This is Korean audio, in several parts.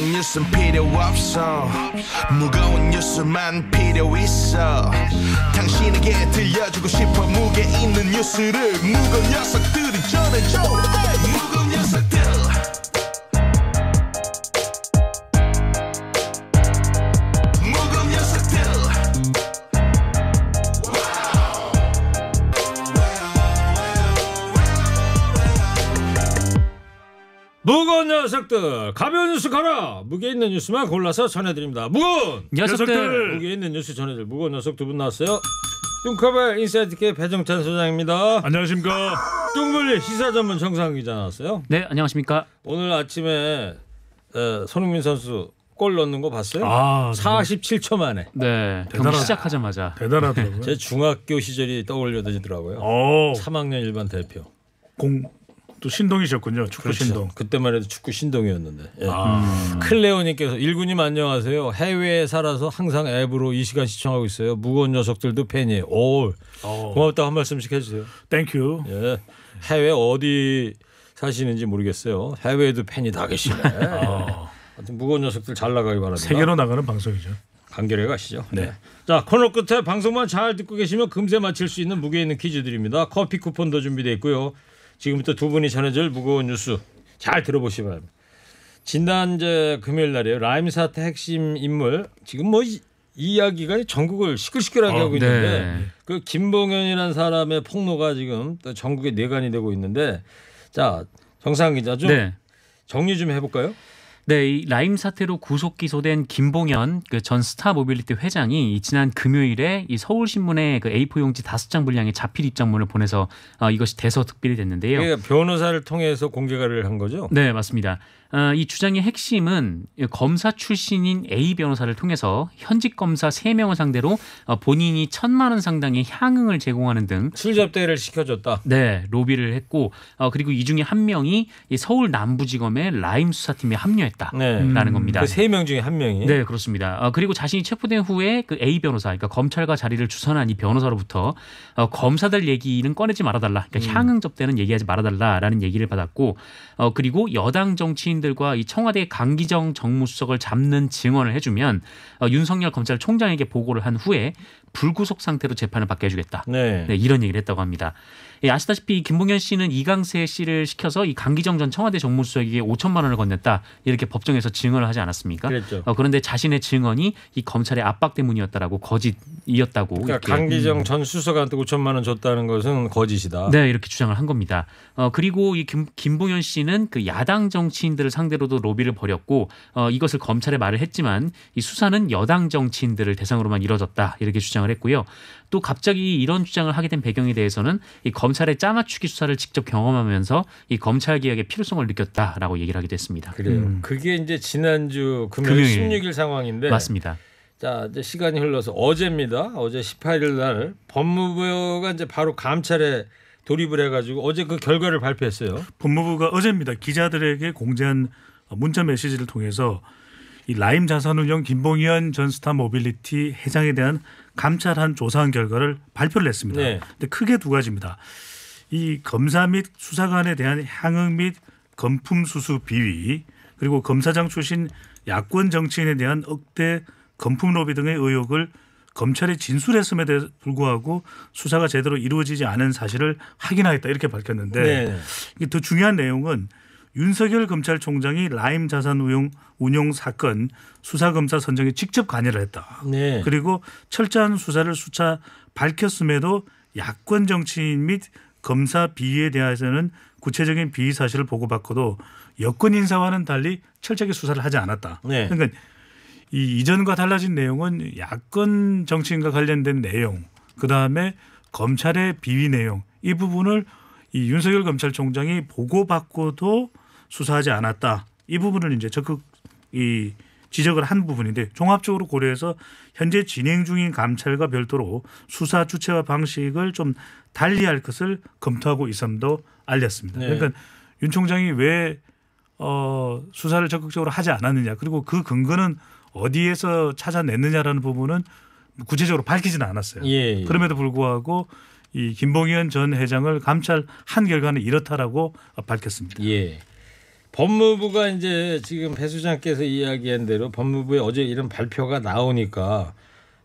가벼운 뉴스는 필요 없어 무거운 뉴스만 필요 있어 당신에게 들려주고 싶어 무게 있는 뉴스를 무거운 녀석들이 전해줘 무거운 녀석들 녀석들 가벼운 뉴스 가라 무게 있는 뉴스만 골라서 전해드립니다 무거운 녀석들, 녀석들. 무게 있는 뉴스 전해드 무거운 녀석 두분 나왔어요 뚱커벨 인사이트계 배정찬 소장입니다 안녕하십니까 뚱블리 시사전문 정상 기자 나왔어요 네 안녕하십니까 오늘 아침에 에, 어, 손흥민 선수 골 넣는 거 봤어요? 아, 47초 만에. 네. 대단하, 경 시작하자마자. 대단하더라고요. 제 중학교 시절이 떠올려지더라고요. 3학년 어. 일반 대표. 공또 신동이셨군요. 축구 그렇죠. 신동. 그때만 해도 축구 신동이었는데. 예. 아. 음. 클레오님께서 일군님 안녕하세요. 해외에 살아서 항상 앱으로 이 시간 시청하고 있어요. 무거운 녀석들도 팬이에요. 오, 오. 어. 고맙다 한 말씀씩 해주세요. 땡큐. 예. 해외 어디 사시는지 모르겠어요. 해외에도 팬이 다 계시네. 아. 무거운 녀석들 잘 나가기 바랍니다. 세계로 나가는 방송이죠. 간결해 가시죠. 네. 네. 자 코너 끝에 방송만 잘 듣고 계시면 금세 맞힐 수 있는 무게 있는 퀴즈 드립니다. 커피 쿠폰도 준비되어 있고요. 지금부터 두 분이 전해줄 무거운 뉴스 잘 들어보시기 바랍니다. 지난제 금요일 날이에요. 라임 사태 핵심 인물 지금 뭐 이, 이야기가 전국을 시끌시끌하게 어, 하고 있는데 네. 그 김봉현이라는 사람의 폭로가 지금 또전국의 내관이 되고 있는데 자 정상 기자 좀 네. 정리 좀 해볼까요? 네, 이 라임 사태로 구속 기소된 김봉현 그 전 스타 모빌리티 회장이 지난 금요일에 이 서울신문에 그 A4 용지 다섯 장 분량의 자필 입장문을 보내서 어, 이것이 대서특필이 됐는데요. 그러니까 변호사를 통해서 공개를 한 거죠? 네, 맞습니다. 어, 이 주장의 핵심은 검사 출신인 A 변호사를 통해서 현직 검사 세명을 상대로 어, 본인이 천만 원 상당의 향응을 제공하는 등 술접대를 시켜줬다. 네, 로비를 했고 어, 그리고 이 중에 한 명이 서울 남부지검의 라임 수사팀에 합류했 있다라는 네. 음. 겁니다. 그 세 명 중에 한 명이. 네, 그렇습니다. 어, 그리고 자신이 체포된 후에 그 A 변호사, 그러니까 검찰과 자리를 주선한 이 변호사로부터 어, 검사들 얘기는 꺼내지 말아달라. 그러니까 음. 향응 접대는 얘기하지 말아달라라는 얘기를 받았고, 어, 그리고 여당 정치인들과 이 청와대 강기정 정무수석을 잡는 증언을 해주면 어, 윤석열 검찰총장에게 보고를 한 후에 불구속 상태로 재판을 받게 해주겠다. 네. 네 이런 얘기를 했다고 합니다. 예, 아시다시피 김봉현 씨는 이강세 씨를 시켜서 이 강기정 전 청와대 정무수석에게 5천만 원을 건넸다 이렇게 법정에서 증언을 하지 않았습니까? 그랬죠. 어, 그런데 자신의 증언이 이 검찰의 압박 때문이었다라고 거짓이었다고. 그러니까 강기정 음. 전 수석한테 5천만 원 줬다는 것은 거짓이다. 네 이렇게 주장을 한 겁니다. 어, 그리고 이 김, 김봉현 씨는 그 야당 정치인들을 상대로도 로비를 벌였고 어, 이것을 검찰에 말을 했지만 이 수사는 여당 정치인들을 대상으로만 이뤄졌다 이렇게 주장을. 말했고요. 또 갑자기 이런 주장을 하게 된 배경에 대해서는 이 검찰의 짜맞추기 수사를 직접 경험하면서 이 검찰 개혁의 필요성을 느꼈다라고 얘기를 하기도 했습니다. 그래요. 음. 그게 이제 지난주 금요일, 금요일 16일 상황인데 맞습니다. 자, 이제 시간이 흘러서 어제입니다. 어제 18일 날 법무부가 이제 바로 감찰에 돌입을 해가지고 어제 그 결과를 발표했어요. 법무부가 어제입니다. 기자들에게 공지한 문자 메시지를 통해서 이 라임 자산운용 김봉현 전 스타모빌리티 회장에 대한 감찰한 조사한 결과를 발표를 했습니다. 네. 근데 크게 두 가지입니다. 이 검사 및 수사관에 대한 향응 및 검품 수수 비위 그리고 검사장 출신 야권 정치인에 대한 억대 검품 로비 등의 의혹을 검찰에 진술했음에 불구하고 수사가 제대로 이루어지지 않은 사실을 확인하겠다 이렇게 밝혔는데 네. 더 중요한 내용은 윤석열 검찰총장이 라임 자산 운용, 운용 사건 수사검사 선정에 직접 관여를 했다. 네. 그리고 철저한 수사를 수차 밝혔음에도 야권 정치인 및 검사 비위에 대해서는 구체적인 비위 사실을 보고받고도 여권 인사와는 달리 철저하게 수사를 하지 않았다. 네. 그러니까 이 이전과 달라진 내용은 야권 정치인과 관련된 내용, 그 다음에 검찰의 비위 내용 이 부분을 이 윤석열 검찰총장이 보고받고도 수사하지 않았다. 이 부분을 이제 적극 이 지적을 한 부분인데 종합적으로 고려해서 현재 진행 중인 감찰과 별도로 수사 주체와 방식을 좀 달리할 것을 검토하고 있음도 알렸습니다. 네. 그러니까 윤 총장이 왜 어, 수사를 적극적으로 하지 않았느냐 그리고 그 근거는 어디에서 찾아냈느냐라는 부분은 구체적으로 밝히지는 않았어요. 예, 예. 그럼에도 불구하고 이 김봉현 전 회장을 감찰한 결과는 이렇다라고 밝혔습니다. 예. 법무부가 이제 지금 배 수장께서 이야기한 대로 법무부의 어제 이런 발표가 나오니까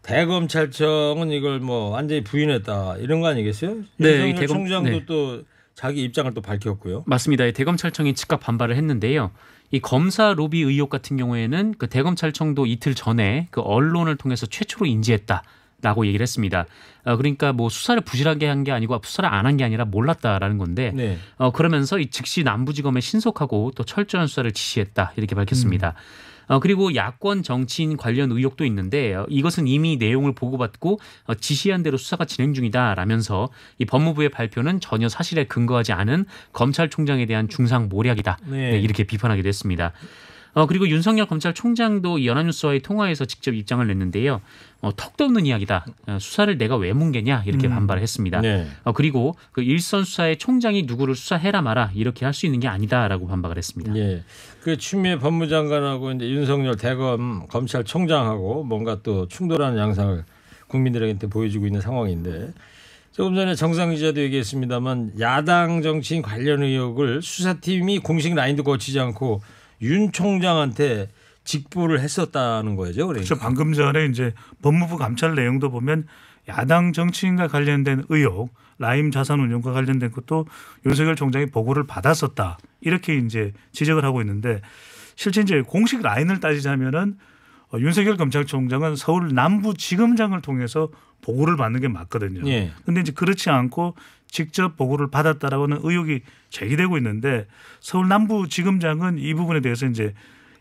대검찰청은 이걸 뭐 완전히 부인했다 이런 거 아니겠어요? 네, 대검 네. 총장도 네. 또 자기 입장을 또 밝혔고요. 맞습니다. 대검찰청이 즉각 반발을 했는데요. 이 검사 로비 의혹 같은 경우에는 그 대검찰청도 이틀 전에 그 언론을 통해서 최초로 인지했다. 라고 얘기를 했습니다. 어, 그러니까 뭐 수사를 부실하게 한 게 아니고 수사를 안 한 게 아니라 몰랐다라는 건데 네. 어, 그러면서 이 즉시 남부지검에 신속하고 또 철저한 수사를 지시했다 이렇게 밝혔습니다. 음. 어, 그리고 야권 정치인 관련 의혹도 있는데 어, 이것은 이미 내용을 보고받고 어, 지시한 대로 수사가 진행 중이다라면서 이 법무부의 발표는 전혀 사실에 근거하지 않은 검찰총장에 대한 중상 모략이다 네. 네, 이렇게 비판하기도 했습니다. 어, 그리고 윤석열 검찰총장도 연합뉴스와의 통화에서 직접 입장을 냈는데요. 어, 턱도 없는 이야기다. 어, 수사를 내가 왜 뭉개냐 이렇게 음. 반발을 했습니다. 네. 어, 그리고 그 일선 수사의 총장이 누구를 수사해라 마라 이렇게 할 수 있는 게 아니다라고 반박을 했습니다. 예. 그 추미애 법무장관하고 이제 윤석열 대검 검찰총장하고 뭔가 또 충돌하는 양상을 국민들에게 보여주고 있는 상황인데 조금 전에 정상 기자도 얘기했습니다만 야당 정치인 관련 의혹을 수사팀이 공식 라인도 거치지 않고 윤 총장한테 직보를 했었다는 거죠. 그러니까. 그렇죠. 방금 전에 이제 법무부 감찰 내용도 보면 야당 정치인과 관련된 의혹, 라임 자산 운용과 관련된 것도 윤석열 총장이 보고를 받았었다. 이렇게 이제 지적을 하고 있는데 실제 이제 공식 라인을 따지자면은 어, 윤석열 검찰총장은 서울 남부지검장을 통해서 보고를 받는 게 맞거든요. 그런데 예. 이제 그렇지 않고 직접 보고를 받았다라고는 의혹이 제기되고 있는데 서울 남부지검장은 이 부분에 대해서 이제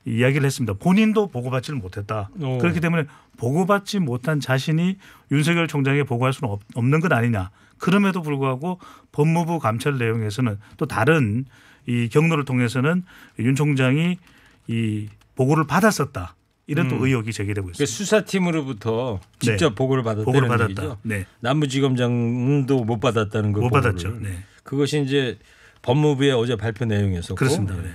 이야기를 했습니다. 본인도 보고받지를 못했다. 오. 어. 그렇기 때문에 보고받지 못한 자신이 윤석열 총장에 보고할 수는 없는 것 아니냐. 그럼에도 불구하고 법무부 감찰 내용에서는 또 다른 이 경로를 통해서는 윤 총장이 이 보고를 받았었다. 이런 또 음. 의혹이 제기되고 그러니까 있습니다. 수사팀으로부터 네. 직접 네. 보고를 받았다는 받았다. 얘기죠. 네. 남부지검장도 못 받았다는 거못 받았죠. 네. 그것이 이제 법무부의 어제 발표 내용이었었고 그렇습니다. 네.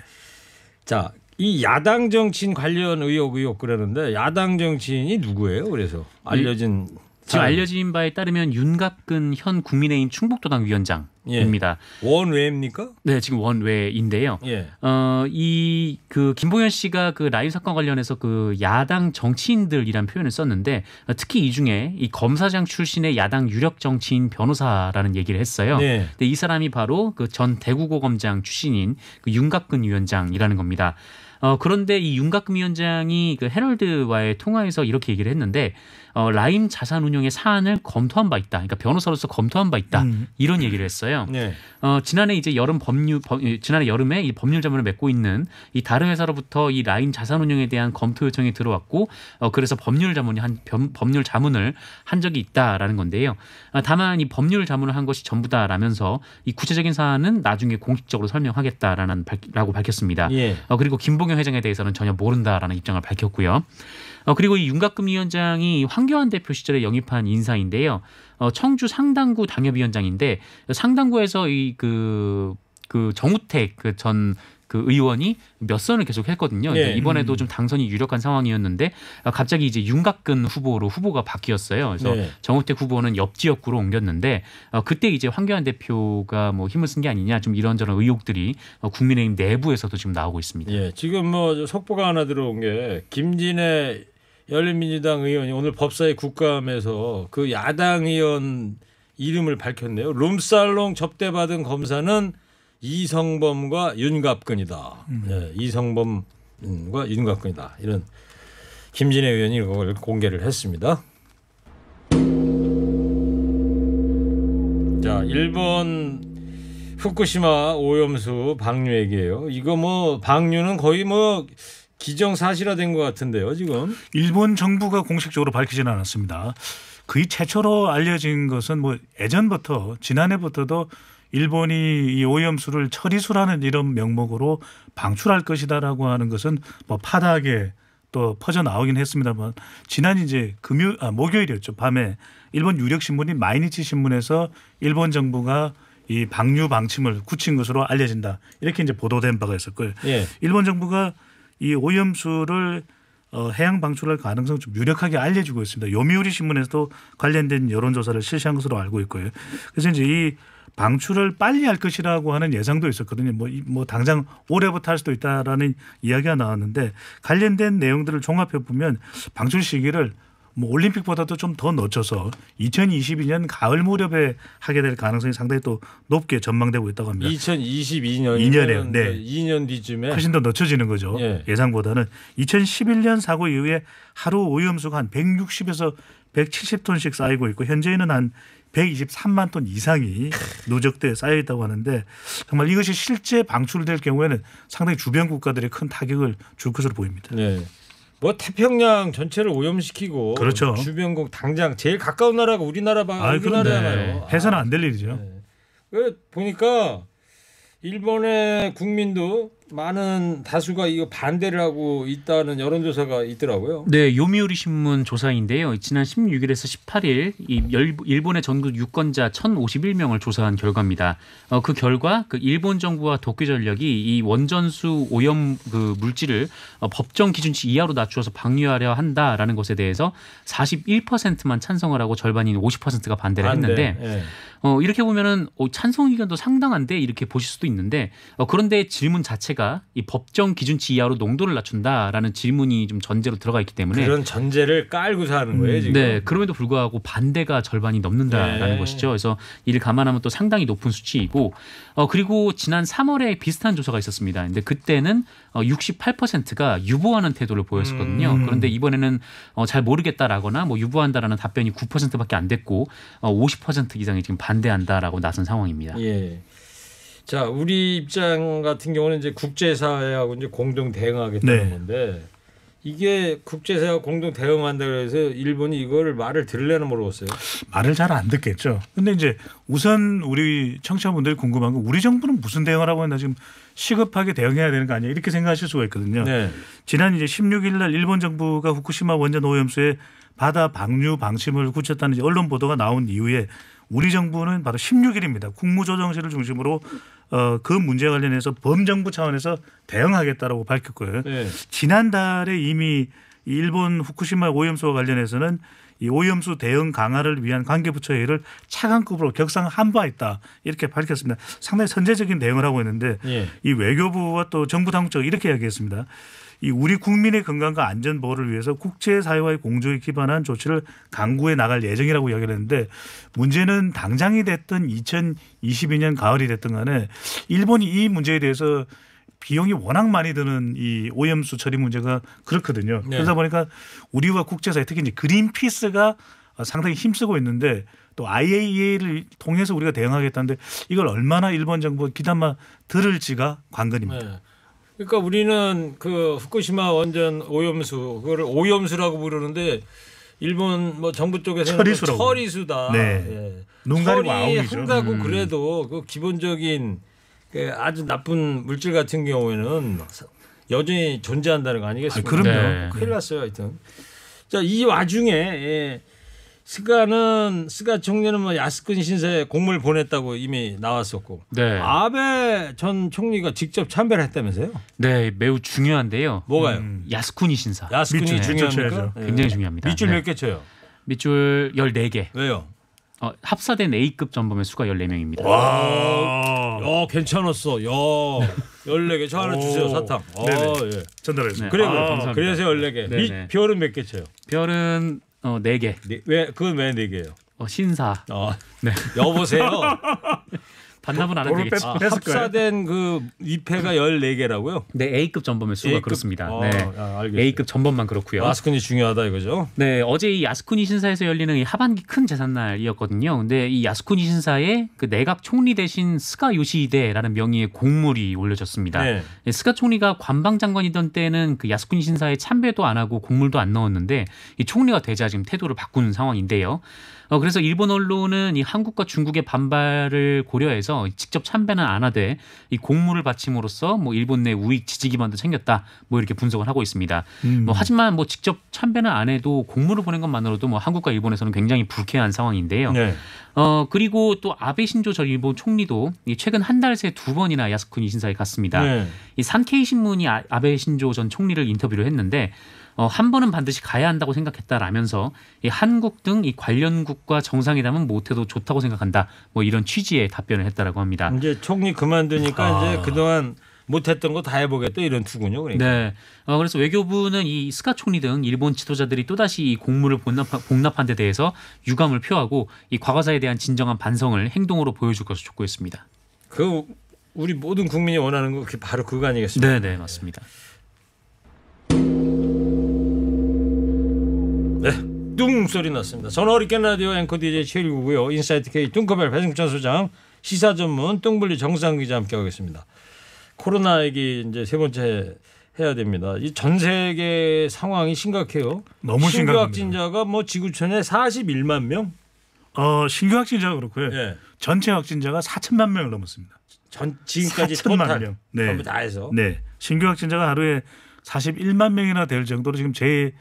자, 이 야당 정치인 관련 의혹 의혹 그러는데 야당 정치인이 누구예요? 그래서 알려진 이, 지금 아. 알려진 바에 따르면 윤갑근 현 국민의힘 충북도당 위원장입니다. 예. 원외입니까? 네, 지금 원외인데요. 예. 어, 이 그 김보현 씨가 그 라임 사건 관련해서 그 야당 정치인들이란 표현을 썼는데 특히 이 중에 이 검사장 출신의 야당 유력 정치인 변호사라는 얘기를 했어요. 예. 근데 이 사람이 바로 그 전 대구고검장 출신인 그 윤갑근 위원장이라는 겁니다. 어, 그런데 이윤갑근 위원장이 그헤럴드와의 통화에서 이렇게 얘기를 했는데 어, 라임 자산 운용의 사안을 검토한 바 있다. 그러니까 변호사로서 검토한 바 있다. 음. 이런 얘기를 했어요. 네. 어, 지난해 이제 여름 법률 법, 예, 지난해 여름에 이 법률 자문을 맺고 있는 이 다른 회사로부터 이 라임 자산 운용에 대한 검토 요청이 들어왔고 어, 그래서 법률 자문이 한 변, 법률 자문을 한 적이 있다라는 건데요. 아, 다만 이 법률 자문을 한 것이 전부다라면서 이 구체적인 사안은 나중에 공식적으로 설명하겠다라는 밝, 라고 밝혔습니다. 예. 어, 그리고 김봉영 회장에 대해서는 전혀 모른다라는 입장을 밝혔고요. 어, 그리고 이 윤곽금 위원장이 황교안 대표 시절에 영입한 인사인데요. 어, 청주 상당구 당협위원장인데 상당구에서 이그그 그 정우택 그 전 그 의원이 몇 선을 계속 했거든요. 네. 이번에도 음. 좀 당선이 유력한 상황이었는데 어, 갑자기 이제 윤곽근 후보로 후보가 바뀌었어요. 그래서 네. 정우택 후보는 옆 지역구로 옮겼는데 어, 그때 이제 황교안 대표가 뭐 힘을 쓴 게 아니냐 좀 이런저런 의혹들이 어, 국민의힘 내부에서도 지금 나오고 있습니다. 예, 네. 지금 뭐 속보가 하나 들어온 게 김진애 열린민주당 의원이 오늘 법사위 국감에서 그 야당 의원 이름을 밝혔네요. 룸살롱 접대받은 검사는 이성범과 윤갑근이다. 음. 예, 이성범과 윤갑근이다. 이런 김진애 의원이 그걸 공개를 했습니다. 자, 일본 후쿠시마 오염수 방류 얘기예요. 이거 뭐 방류는 거의 뭐 기정사실화된 것 같은데요, 지금. 일본 정부가 공식적으로 밝히지는 않았습니다. 그의 최초로 알려진 것은 뭐 예전부터 지난해부터도 일본이 이 오염수를 처리수라는 이런 명목으로 방출할 것이다라고 하는 것은 뭐 파다하게 또 퍼져 나오긴 했습니다만 지난 이제 금요 아 목요일이었죠 밤에 일본 유력 신문인 마이니치 신문에서 일본 정부가 이 방류 방침을 굳힌 것으로 알려진다 이렇게 이제 보도된 바가 있었고요. 예. 일본 정부가 이 오염수를 어, 해양 방출할 가능성 좀 유력하게 알려주고 있습니다. 요미우리 신문에서도 관련된 여론조사를 실시한 것으로 알고 있고요. 그래서 이제 이 방출을 빨리 할 것이라고 하는 예상도 있었거든요. 뭐, 뭐 당장 올해부터 할 수도 있다라는 이야기가 나왔는데 관련된 내용들을 종합해 보면 방출 시기를 뭐 올림픽보다도 좀 더 늦춰서 2022년 가을 무렵에 하게 될 가능성이 상당히 또 높게 전망되고 있다고 합니다. 2022년 에 네. 2년 그 뒤쯤에 훨씬 더 늦춰지는 거죠. 예. 예상보다는 2011년 사고 이후에 하루 오염수가 한 160에서 170톤씩 쌓이고 있고 현재는 한 123만 톤 이상이 누적돼 쌓여 있다고 하는데 정말 이것이 실제 방출될 경우에는 상당히 주변 국가들이 큰 타격을 줄 것으로 보입니다. 예. 뭐 태평양 전체를 오염시키고 그렇죠. 주변국 당장 제일 가까운 나라가 우리나라가 우리나라잖아요. 해서는 안 될 일이죠. 네. 그 보니까 일본의 국민도 많은 다수가 이거 반대를 하고 있다는 여론조사가 있더라고요. 네, 요미우리 신문 조사인데요. 지난 16일에서 18일 이 일본의 전국 유권자 1,051명을 조사한 결과입니다. 어, 그 결과 그 일본 정부와 도쿄 전력이 이 원전수 오염 그 물질을 어, 법정 기준치 이하로 낮추어서 방류하려 한다라는 것에 대해서 41%만 찬성을 하고 절반인 50%가 반대를 반대. 했는데 네. 어, 이렇게 보면은 어, 찬성 의견도 상당한데 이렇게 보실 수도 있는데 어, 그런데 질문 자체가 자체가 이 법정 기준치 이하로 농도를 낮춘다라는 질문이 좀 전제로 들어가 있기 때문에 그런 전제를 깔고서 는 음, 거예요 지금. 네, 그럼에도 불구하고 반대가 절반이 넘는다라는 네. 것이죠. 그래서 이를 감안하면 또 상당히 높은 수치이고, 어 그리고 지난 3월에 비슷한 조사가 있었습니다. 근데 그때는 어 68%가 유보하는 태도를 보였었거든요. 음. 그런데 이번에는 어 잘 모르겠다라거나 뭐 유보한다라는 답변이 9%밖에 안 됐고, 어50% 이상이 지금 반대한다라고 나선 상황입니다. 예. 자, 우리 입장 같은 경우는 이제 국제사회하고 이제 공동 대응하겠다는 네. 건데 이게 국제사회와 공동 대응한다 그래서 일본이 이걸 말을 들으려나 모르겠어요. 말을 잘 안 듣겠죠. 근데 이제 우선 우리 청취자분들이 궁금한 건 우리 정부는 무슨 대응을 하고 있나 지금 시급하게 대응해야 되는 거 아니야 이렇게 생각하실 수가 있거든요. 네. 지난 이제 16일 날 일본 정부가 후쿠시마 원전 오염수에 바다 방류 방침을 굳혔다는 언론 보도가 나온 이후에 우리 정부는 바로 16일입니다. 국무조정실을 중심으로 어, 그 문제 관련해서 범정부 차원에서 대응하겠다라고 밝혔고요. 네. 지난달에 이미 일본 후쿠시마 오염수와 관련해서는 이 오염수 대응 강화를 위한 관계부처 회의를 차관급으로 격상한 바 있다 이렇게 밝혔습니다. 상당히 선제적인 대응을 하고 있는데 예. 이 외교부와 또 정부 당국 쪽 이렇게 이야기했습니다. 이 우리 국민의 건강과 안전 보호를 위해서 국제 사회와의 공조에 기반한 조치를 강구해 나갈 예정이라고 이야기를 했는데 문제는 당장이 됐든 2022년 가을이 됐든 간에 일본이 이 문제에 대해서 비용이 워낙 많이 드는 이 오염수 처리 문제가 그렇거든요. 네. 그러다 보니까 우리와 국제사회 특히 이제 그린피스가 상당히 힘쓰고 있는데 또 IAEA를 통해서 우리가 대응하겠다는데 이걸 얼마나 일본 정부 가 기담아 들을지가 관건입니다. 네. 그러니까 우리는 그 후쿠시마 원전 오염수 그거를 오염수라고 부르는데 일본 뭐 정부 쪽에서는 뭐 처리수라고. 처리수다. 네. 예. 눈가리이죠 한다고 음. 그래도 그 기본적인 그 아주 나쁜 물질 같은 경우에는 여전히 존재한다는 거 아니겠습니까? 아, 그럼요. 네. 큰일 났어요, 하여튼. 자, 이 와중에 예. 스가는 스가 총리는 뭐 야스쿠니 신에 공물 보냈다고 이미 나왔었고 네. 아베 전 총리가 직접 참배를 했다면서요? 네, 매우 중요한데요. 뭐가요? 음, 야스쿠니 신사. 야스쿠니 중요합니까? 네. 굉장히 중요합니다. 밑줄 몇개 네. 쳐요? 밑줄 14개. 왜요? 어, 합사된 A급 전범의 수가 14명입니다. 와, 야, 괜찮았어. 야, 14개. 저 하나 주세요, 사탕. 아, 예. 전달했습니다. 그리고, 아, 감사합니다. 그래서 14개. 네네. 별은 몇 개 쳐요? 별은 어, 네 개. 네, 왜 그건 왜네 개예요? 어, 신사. 어, 네. 여보세요. 반납은 안 해도 되겠지. 뺐, 합사된 그 위패가 14개라고요? 네, A급 전범의 수가 A급? 그렇습니다. 아, 네. 아, A급 전범만 그렇고요. 아스쿠니 중요하다 이거죠? 네, 어제 이 야스쿠니 신사에서 열리는 이 하반기 큰 재산날이었거든요. 근데 이 야스쿠니 신사에 그 내각 총리 대신 스가 요시히데라는 명의의 공물이 올려졌습니다. 네. 네 스가 총리가 관방 장관이던 때는 그 야스쿠니 신사에 참배도 안 하고 공물도 안 넣었는데 이 총리가 되자 지금 태도를 바꾸는 상황인데요. 어, 그래서 일본 언론은 이 한국과 중국의 반발을 고려해서 직접 참배는 안 하되 이 공물을 바침으로써 뭐 일본 내 우익 지지 기반도 챙겼다. 뭐 이렇게 분석을 하고 있습니다. 음. 뭐 하지만 뭐 직접 참배는 안 해도 공물을 보낸 것만으로도 뭐 한국과 일본에서는 굉장히 불쾌한 상황인데요. 네. 어 그리고 또 아베 신조 전 일본 총리도 최근 한 달 새 두 번이나 야스쿠니 신사에 갔습니다. 네. 이 산케이 신문이 아, 아베 신조 전 총리를 인터뷰를 했는데 어, 한 번은 반드시 가야 한다고 생각했다라면서 이 한국 등 이 관련국과 정상회담은 못해도 좋다고 생각한다. 뭐 이런 취지의 답변을 했다라고 합니다. 이제 총리 그만두니까 아... 이제 그동안 못했던 거 다 해보겠다 이런 투군요. 그러니까. 네. 어, 그래서 외교부는 이 스카 총리 등 일본 지도자들이 또다시 이 공물을 복납한 데 대해서 유감을 표하고 이 과거사에 대한 진정한 반성을 행동으로 보여줄 것을 촉구했습니다. 그 우리 모든 국민이 원하는 거 바로 그거 아니겠습니까? 네, 네 맞습니다. 뚱 소리 났습니다. 저는 허리케 라디오 앵커 DJ 최일구고요. 인사이트 K 뚱커벨 배승찬 소장 시사 전문 뚱블리 정상 기자 함께 하겠습니다. 코로나 얘기 이제 세 번째 해야 됩니다. 이 전 세계 상황이 심각해요. 너무 심각 신규 확진자가 뭐 지구촌에 41만 명. 어 신규 확진자 그렇고요. 네. 전체 확진자가 4천만 명을 넘었습니다. 전 지금까지 4천만 명. 네. 전부 다 해서. 네. 신규 확진자가 하루에 41만 명이나 될 정도로 지금 제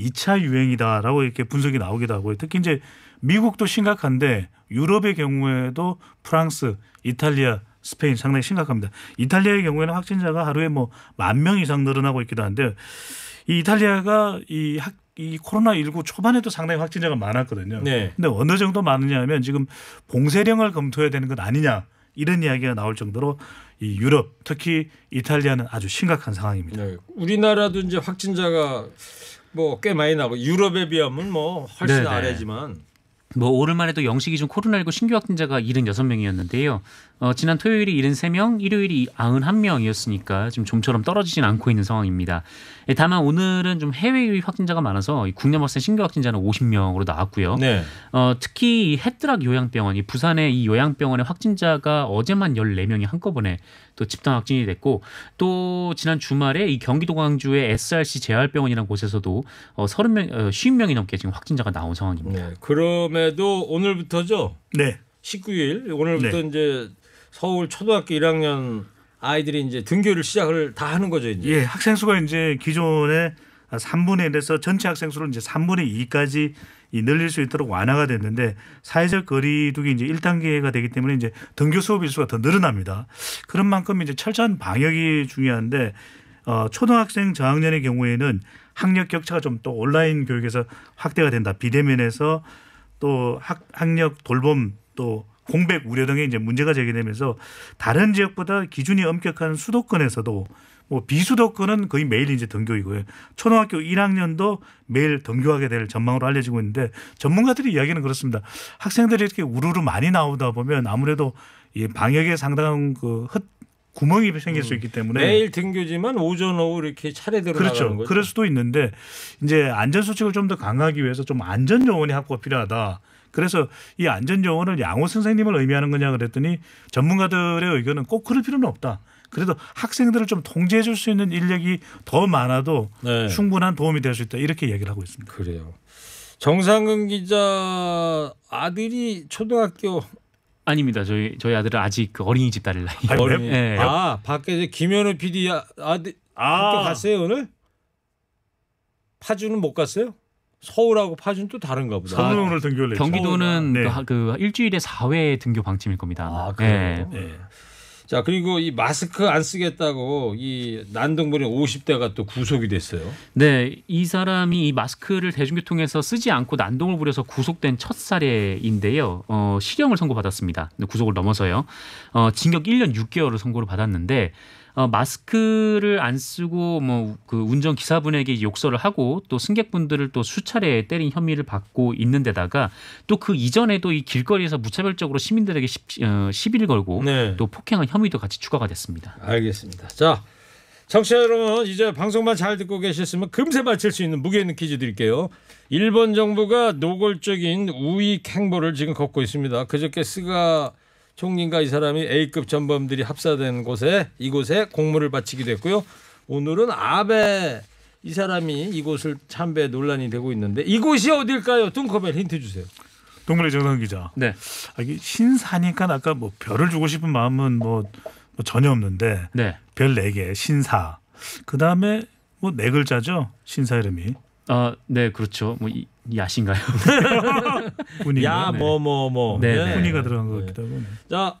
2차 유행이다라고 이렇게 분석이 나오기도 하고요. 특히 이제 미국도 심각한데 유럽의 경우에도 프랑스, 이탈리아, 스페인 상당히 심각합니다. 이탈리아의 경우에는 확진자가 하루에 뭐 만 명 이상 늘어나고 있기도 한데 이 이탈리아가 이 학, 이 코로나 19 초반에도 상당히 확진자가 많았거든요. 네. 근데 어느 정도 많으냐 면 지금 봉쇄령을 검토해야 되는 것 아니냐 이런 이야기가 나올 정도로 이 유럽 특히 이탈리아는 아주 심각한 상황입니다. 네. 우리나라도 이제 확진자가 뭐꽤 많이 나고 유럽에 비하면 뭐 훨씬 아래지만 뭐 오랜만에도 영시 기준 코로나19 신규 확진자가 76명이었는데요. 어, 지난 토요일이 73명, 일요일이 91명이었으니까 지금 좀처럼 떨어지진 않고 있는 상황입니다. 예, 다만 오늘은 좀 해외 유입 확진자가 많아서 국내 발생 신규 확진자는 50명으로 나왔고요. 네. 어, 특히 이헤드락 요양병원, 이 부산의 이 요양병원의 확진자가 어제만 14명이 한꺼번에 또 집단 확진이 됐고 또 지난 주말에 이 경기도 광주의 SRC 재활병원이라는 곳에서도 어, 30명, 어, 50명이 넘게 지금 확진자가 나온 상황입니다. 네. 그럼에도 오늘부터죠? 네. 19일 오늘부터 네. 이제 서울 초등학교 1학년 아이들이 이제 등교를 시작을 다 하는 거죠 이제. 예, 학생 수가 이제 기존에 3분의 1에서 전체 학생 수를 이제 3분의 2까지 늘릴 수 있도록 완화가 됐는데 사회적 거리두기 이제 1단계가 되기 때문에 이제 등교 수업 일수가 더 늘어납니다. 그런 만큼 이제 철저한 방역이 중요한데 어, 초등학생 저학년의 경우에는 학력 격차가 좀 또 온라인 교육에서 확대가 된다. 비대면에서 또 학, 학력 돌봄 또 공백 우려 등의 이제 문제가 제기되면서 다른 지역보다 기준이 엄격한 수도권에서도 뭐 비수도권은 거의 매일 이제 등교이고요. 초등학교 1학년도 매일 등교하게 될 전망으로 알려지고 있는데 전문가들이 이야기는 그렇습니다. 학생들이 이렇게 우르르 많이 나오다 보면 아무래도 이 방역에 상당한 그헛 구멍이 생길 음. 수 있기 때문에 매일 등교지만 오전 오후 이렇게 차례대로 그렇죠. 나가는 거죠. 그럴 수도 있는데 이제 안전 수칙을 좀 더 강화하기 위해서 좀 안전 정원이 확보가 필요하다. 그래서 이 안전 정원을 양호 선생님을 의미하는 거냐 그랬더니 전문가들의 의견은 꼭 그럴 필요는 없다. 그래도 학생들을 좀 통제해 줄 수 있는 인력이 더 많아도 네. 충분한 도움이 될 수 있다. 이렇게 얘기를 하고 있습니다. 그래요. 정상근 기자 아들이 초등학교 아닙니다. 저희 저희 아들은 아직 그 어린이집 딸을 나이. 아, 어린... 네. 아 밖에 김현우 PD 아, 아들 아. 학교 갔어요 오늘? 파주는 못 갔어요? 서울하고 파주는 또 다른가 보다. 서울 아, 오늘 등교를 경기도는 네. 그, 그, 일주일에 4회 등교 방침일 겁니다. 아, 그래요? 네. 자 그리고 이 마스크 안 쓰겠다고 이난동벌리 50대가 또 구속이 됐어요. 네, 이 사람이 이 마스크를 대중교통에서 쓰지 않고 난동을 부려서 구속된 첫 사례인데요. 어, 실형을 선고받았습니다. 구속을 넘어서요. 어, 징역 1년 6개월을 선고를 받았는데 어, 마스크를 안 쓰고 뭐 그 운전 기사분에게 욕설을 하고 또 승객분들을 또 수차례 때린 혐의를 받고 있는데다가 또 그 이전에도 이 길거리에서 무차별적으로 시민들에게 시, 어, 시비를 걸고 네. 또 폭행한 혐의도 같이 추가가 됐습니다. 알겠습니다. 자. 청취자 여러분 이제 방송만 잘 듣고 계셨으면 금세 맞힐 수 있는 무게 있는 퀴즈 드릴게요. 일본 정부가 노골적인 우익 행보를 지금 걷고 있습니다. 그저께 스가 총리인가 이 사람이 A급 전범들이 합사된 곳에 이곳에 공물을 바치기도 했고요. 오늘은 아베 이 사람이 이곳을 참배 논란이 되고 있는데 이곳이 어딜까요? 뚱커벨 힌트 주세요. 동물의 정상 기자. 네. 아, 이게 신사니까 아까 뭐 별을 주고 싶은 마음은 뭐, 뭐 전혀 없는데 네. 별네 개 신사. 그다음에 뭐네 글자죠. 신사 이름이. 아, 네, 그렇죠. 뭐 이, 야신가요? 야뭐 네. 뭐 뭐. 네, 네. 분위가 네. 들어간 것 같기도 하고. 자,